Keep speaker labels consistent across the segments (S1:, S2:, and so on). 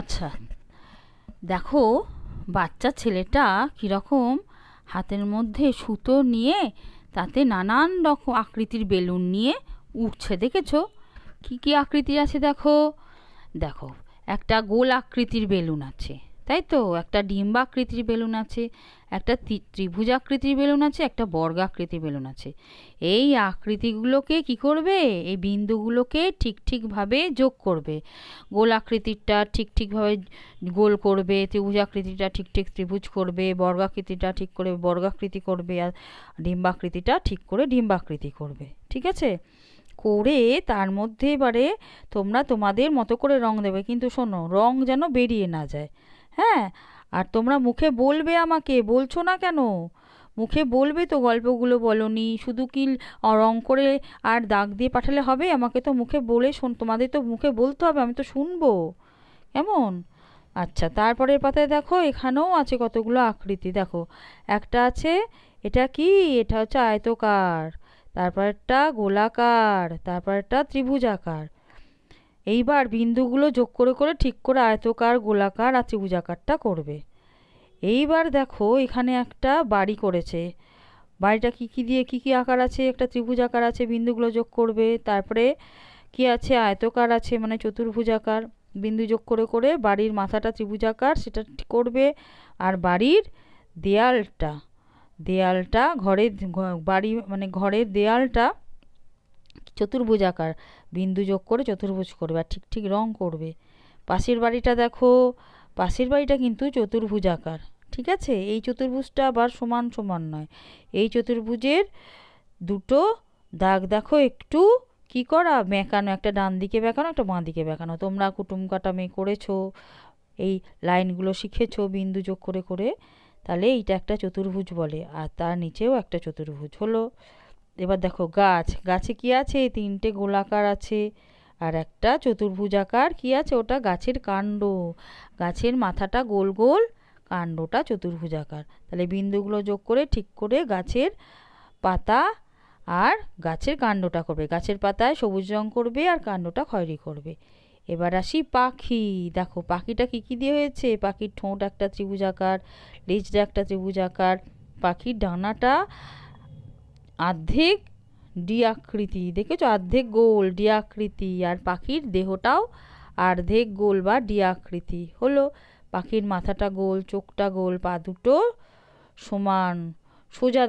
S1: আচ্ছা দেখো বাচ্চা ছেলেটা কীরকম হাতের মধ্যে সুতো নিয়ে তাতে নানান রকম আকৃতির বেলুন নিয়ে উঠছে দেখেছো কি কি আকৃতি আছে দেখো দেখো একটা গোল আকৃতির বেলুন আছে তাই তো একটা ডিম্বাকৃতির বেলুন আছে একটা ত্রিভুজাকৃতির বেলুন আছে একটা বর্গাকৃতি বেলুন আছে এই আকৃতিগুলোকে কি করবে এই বিন্দুগুলোকে ঠিক ঠিকভাবে যোগ করবে আকৃতিটা ঠিক ঠিকভাবে গোল করবে ত্রিভুজাকৃতিটা ঠিক ঠিক ত্রিভুজ করবে বর্গাকৃতিটা ঠিক করে বর্গাকৃতি করবে আর ডিম্বাকৃতিটা ঠিক করে ডিম্বাকৃতি করবে ঠিক আছে করে তার মধ্যে এবারে তোমরা তোমাদের মতো করে রং দেবে কিন্তু শোনো রং যেন বেরিয়ে না যায় হ্যাঁ আর তোমরা মুখে বলবে আমাকে বলছো না কেন মুখে বলবে তো গল্পগুলো বলনি শুধু কি রং করে আর দাগ দিয়ে পাঠালে হবে আমাকে তো মুখে বলে শোন তোমাদের তো মুখে বলতে হবে আমি তো শুনবো কেমন আচ্ছা তারপরের পাতায় দেখো এখানেও আছে কতগুলো আকৃতি দেখো একটা আছে এটা কি এটা হচ্ছে আয়তকার তারপরেরটা গোলাকার তারপরেরটা ত্রিভুজাকার এইবার বিন্দুগুলো যোগ করে করে ঠিক করে আয়তকার গোলাকার আর ত্রিভুজাকারটা করবে এইবার দেখো এখানে একটা বাড়ি করেছে বাড়িটা কী কী দিয়ে কী কী আকার আছে একটা ত্রিভুজ আকার আছে বিন্দুগুলো যোগ করবে তারপরে কি আছে আয়তকার আছে মানে চতুর্ভুজ আকার বিন্দু যোগ করে করে বাড়ির মাথাটা ত্রিভুজাকার সেটা করবে আর বাড়ির দেয়ালটা দেয়ালটা ঘরের বাড়ি মানে ঘরের দেয়ালটা চতুর্ভুজাকার বিন্দু যোগ করে চতুর্ভুজ করবে আর ঠিক ঠিক রং করবে পাশের বাড়িটা দেখো পাশের বাড়িটা কিন্তু চতুর্ভুজ আকার ঠিক আছে এই চতুর্ভুজটা আবার সমান সমান নয় এই চতুর্ভুজের দুটো দাগ দেখো একটু কি করা বেঁকানো একটা ডান দিকে বেঁকানো একটা বাঁ দিকে বেঁকানো তোমরা কুটুম কাটামে করেছো এই লাইনগুলো শিখেছো বিন্দু যোগ করে করে তাহলে এইটা একটা চতুর্ভুজ বলে আর তার নিচেও একটা চতুর্ভুজ হলো এবার দেখো গাছ গাছে কি আছে তিনটে গোলাকার আছে আর একটা চতুর্ভুজাকার কি আছে ওটা গাছের কাণ্ড গাছের মাথাটা গোল গোল কাণ্ডটা চতুর্ভুজাকার তাহলে বিন্দুগুলো যোগ করে ঠিক করে গাছের পাতা আর গাছের কাণ্ডটা করবে গাছের পাতায় সবুজ রং করবে আর কাণ্ডটা খয়রি করবে এবার আসি পাখি দেখো পাখিটা কী কী দিয়ে হয়েছে পাখির ঠোঁট একটা ত্রিভুজাকার লেজটা একটা ত্রিভুজাকার পাখির ডানাটা আর্ধেক ডিয়াকৃতি দেখেছো অর্ধেক গোল ডিয়াকৃতি আর পাখির দেহটাও অর্ধেক গোল বা ডিয়াকৃতি হলো পাখির মাথাটা গোল চোখটা গোল পা দুটো সমান সোজা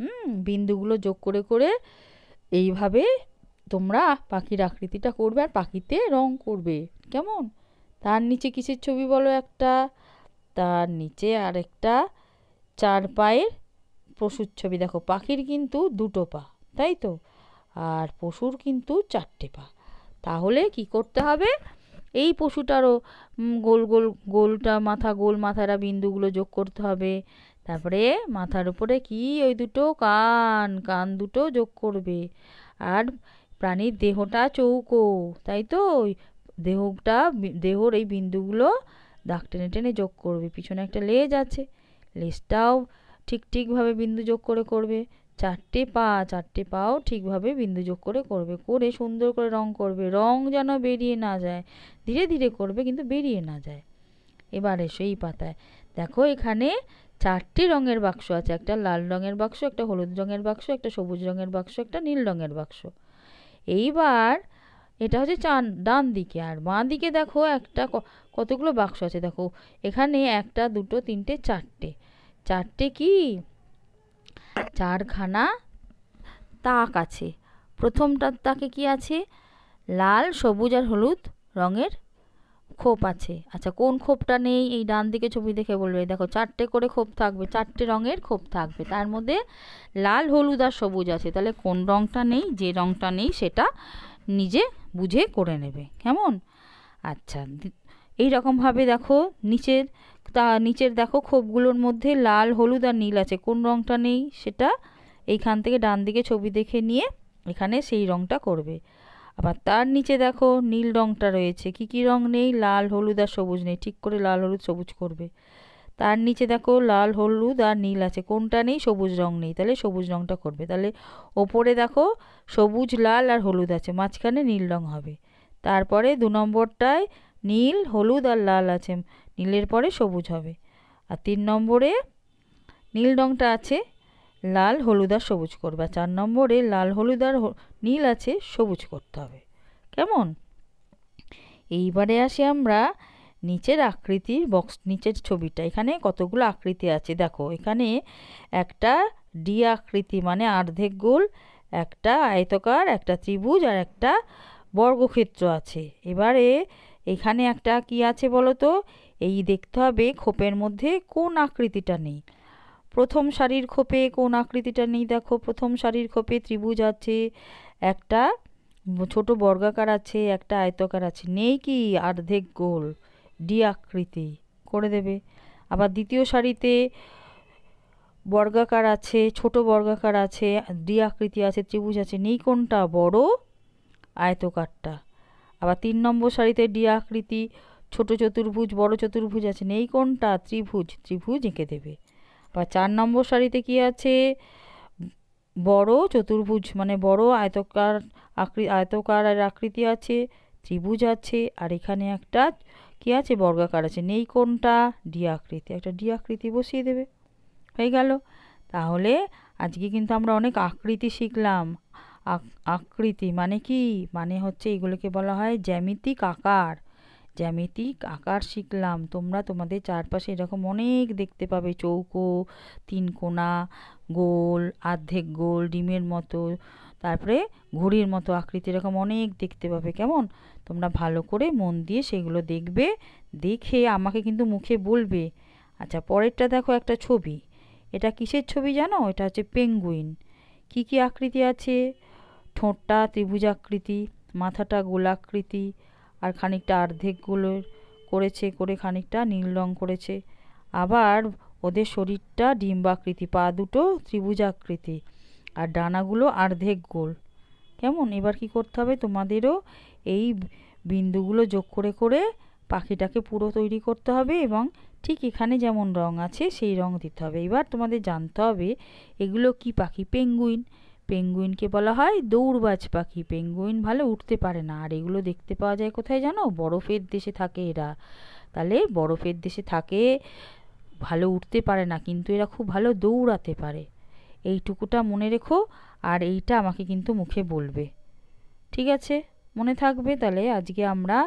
S1: হুম বিন্দুগুলো যোগ করে করে এইভাবে তোমরা পাখির আকৃতিটা করবে আর পাখিতে রং করবে কেমন তার নিচে কিসের ছবি বলো একটা তার নিচে আরেকটা চার পায়ের পশুর ছবি দেখো পাখির কিন্তু দুটো পা তাই তো আর পশুর কিন্তু চারটে পা তাহলে কি করতে হবে এই পশুটারও গোল গোল গোলটা মাথা গোল মাথারা বিন্দুগুলো যোগ করতে হবে তারপরে মাথার উপরে কি ওই দুটো কান কান দুটো যোগ করবে আর প্রাণীর দেহটা চৌকো তাই তো দেহটা দেহর এই বিন্দুগুলো দাগ টেনে টেনে যোগ করবে পিছনে একটা লেজ আছে লেজটাও ঠিক ঠিকভাবে বিন্দু যোগ করে করবে চারটে পা চারটে পাও ঠিকভাবে বিন্দু যোগ করে করবে করে সুন্দর করে রং করবে রং যেন বেরিয়ে না যায় ধীরে ধীরে করবে কিন্তু বেরিয়ে না যায় এবার এসে এই পাতায় দেখো এখানে চারটি রঙের বাক্স আছে একটা লাল রঙের বাক্স একটা হলুদ রঙের বাক্স একটা সবুজ রঙের বাক্স একটা নীল রঙের বাক্স এইবার এটা হচ্ছে চান ডান দিকে আর বাঁ দিকে দেখো একটা কতগুলো বাক্স আছে দেখো এখানে একটা দুটো তিনটে চারটে চারটে কি চারখানা তাক আছে প্রথমটার তাকে কি আছে লাল সবুজ আর হলুদ রঙের খোপ আছে আচ্ছা কোন খোপটা নেই এই ডান দিকে ছবি দেখে বলবে দেখো চারটে করে খোপ থাকবে চারটে রঙের খোপ থাকবে তার মধ্যে লাল হলুদ আর সবুজ আছে তাহলে কোন রঙটা নেই যে রঙটা নেই সেটা নিজে বুঝে করে নেবে কেমন আচ্ছা এই রকমভাবে দেখো নিচের তা নিচের দেখো খোপগুলোর মধ্যে লাল হলুদ আর নীল আছে কোন রঙটা নেই সেটা এইখান থেকে ডান দিকে ছবি দেখে নিয়ে এখানে সেই রঙটা করবে আবার তার নিচে দেখো নীল রঙটা রয়েছে কি কি রং নেই লাল হলুদ আর সবুজ নেই ঠিক করে লাল হলুদ সবুজ করবে তার নিচে দেখো লাল হলুদ আর নীল আছে কোনটা নেই সবুজ রং নেই তাহলে সবুজ রংটা করবে তাহলে ওপরে দেখো সবুজ লাল আর হলুদ আছে মাঝখানে নীল রং হবে তারপরে দু নম্বরটায় নীল হলুদ আর লাল আছে নীলের পরে সবুজ হবে আর তিন নম্বরে নীল রঙটা আছে লাল হলুদ আর সবুজ করবে চার নম্বরে লাল হলুদ আর নীল আছে সবুজ করতে হবে কেমন এইবারে আসি আমরা নিচের আকৃতির বক্স নিচের ছবিটা এখানে কতগুলো আকৃতি আছে দেখো এখানে একটা ডি আকৃতি মানে অর্ধেক গোল একটা আয়তকার একটা ত্রিভুজ আর একটা বর্গক্ষেত্র আছে এবারে এখানে একটা কি আছে বলো তো এই দেখতে হবে খোপের মধ্যে কোন আকৃতিটা নেই প্রথম শাড়ির খোপে কোন আকৃতিটা নেই দেখো প্রথম শাড়ির খোপে ত্রিভুজ আছে একটা ছোট বর্গাকার আছে একটা আয়তকার আছে নেই কি অর্ধেক গোল ডি আকৃতি করে দেবে আবার দ্বিতীয় শাড়িতে বর্গাকার আছে ছোট বর্গাকার আছে ডি আকৃতি আছে ত্রিভুজ আছে নেই কোনটা বড় আয়তকারটা আবার তিন নম্বর সারিতে ডি আকৃতি ছোটো চতুর্ভুজ বড় চতুর্ভুজ আছে নেই কোনটা ত্রিভুজ ত্রিভুজ এঁকে দেবে বা চার নম্বর সারিতে কি আছে বড় চতুর্ভুজ মানে বড় আয়তকার আকৃতি আয়তকার আর আকৃতি আছে ত্রিভুজ আছে আর এখানে একটা কি আছে বর্গাকার আছে নেই কোনটা ডি আকৃতি একটা ডি আকৃতি বসিয়ে দেবে হয়ে গেল তাহলে আজকে কিন্তু আমরা অনেক আকৃতি শিখলাম আকৃতি মানে কি মানে হচ্ছে এগুলোকে বলা হয় জ্যামিতিক আকার জ্যামিতিক আকার শিখলাম তোমরা তোমাদের চারপাশে এরকম অনেক দেখতে পাবে চৌকো তিনকোনা গোল আর্ধেক গোল ডিমের মতো তারপরে ঘুড়ির মতো আকৃতি এরকম অনেক দেখতে পাবে কেমন তোমরা ভালো করে মন দিয়ে সেগুলো দেখবে দেখে আমাকে কিন্তু মুখে বলবে আচ্ছা পরেরটা দেখো একটা ছবি এটা কিসের ছবি জানো এটা হচ্ছে পেঙ্গুইন কি কি আকৃতি আছে ঠোঁটটা ত্রিভুজাকৃতি মাথাটা গোলাকৃতি আর খানিকটা অর্ধেকগুলো করেছে করে খানিকটা নীল রং করেছে আবার ওদের শরীরটা ডিম্বাকৃতি পা দুটো ত্রিভুজাকৃতি আর ডানাগুলো অর্ধেক গোল কেমন এবার কি করতে হবে তোমাদেরও এই বিন্দুগুলো যোগ করে করে পাখিটাকে পুরো তৈরি করতে হবে এবং ঠিক এখানে যেমন রং আছে সেই রং দিতে হবে এবার তোমাদের জানতে হবে এগুলো কি পাখি পেঙ্গুইন পেঙ্গুইনকে বলা হয় দৌড়বাজ পাখি পেঙ্গুইন ভালো উঠতে পারে না আর এগুলো দেখতে পাওয়া যায় কোথায় জানো বরফের দেশে থাকে এরা তাহলে বরফের দেশে থাকে ভালো উঠতে পারে না কিন্তু এরা খুব ভালো দৌড়াতে পারে এইটুকুটা মনে রেখো আর এইটা আমাকে কিন্তু মুখে বলবে ঠিক আছে মনে থাকবে তাহলে আজকে আমরা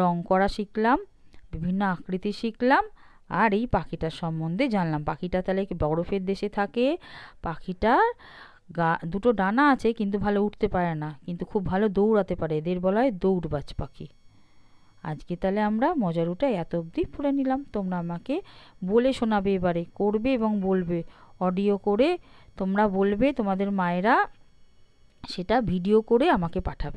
S1: রং করা শিখলাম বিভিন্ন আকৃতি শিখলাম আর এই পাখিটার সম্বন্ধে জানলাম পাখিটা তাহলে বরফের দেশে থাকে পাখিটার গা দুটো ডানা আছে কিন্তু ভালো উঠতে পারে না কিন্তু খুব ভালো দৌড়াতে পারে এদের বলা হয় দৌড়বাজ পাখি আজকে তাহলে আমরা মজার উঠে এত অবধি পড়ে নিলাম তোমরা আমাকে বলে শোনাবে এবারে করবে এবং বলবে অডিও করে তোমরা বলবে তোমাদের মায়েরা সেটা ভিডিও করে আমাকে পাঠাবে